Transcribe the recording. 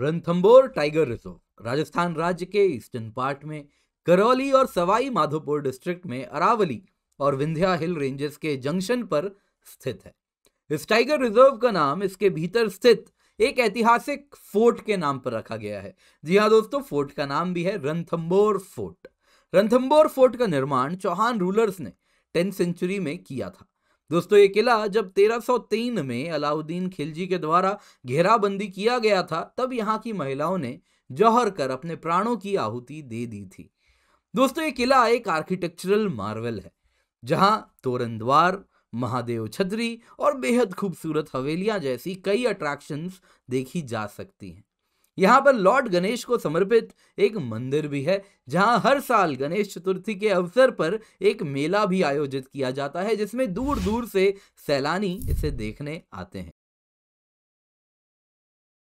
Ranthambore tiger reserve Rajasthan राज्य के eastern part में करौली और सवाई माधोपुर डिस्ट्रिक्ट में अरावली और विंध्या हिल रेंजेस के जंक्शन पर स्थित है इस टाइगर रिजर्व का नाम इसके भीतर स्थित एक ऐतिहासिक फोर्ट के नाम पर रखा गया है जी हाँ दोस्तों फोर्ट का नाम भी है रणथंबोर फोर्ट रणथंबोर फोर्ट का निर्माण चौहान रूलर्स ने टेंथ सेंचुरी में किया था दोस्तों ये किला जब 1303 में अलाउद्दीन खिलजी के द्वारा घेराबंदी किया गया था तब यहाँ की महिलाओं ने जौहर कर अपने प्राणों की आहुति दे दी थी दोस्तों ये किला एक आर्किटेक्चरल मार्वल है जहाँ तोरण द्वार महादेव छतरी और बेहद खूबसूरत हवेलियाँ जैसी कई अट्रैक्शंस देखी जा सकती हैं यहाँ पर लॉर्ड गणेश को समर्पित एक मंदिर भी है जहाँ हर साल गणेश चतुर्थी के अवसर पर एक मेला भी आयोजित किया जाता है जिसमें दूर दूर से सैलानी इसे देखने आते हैं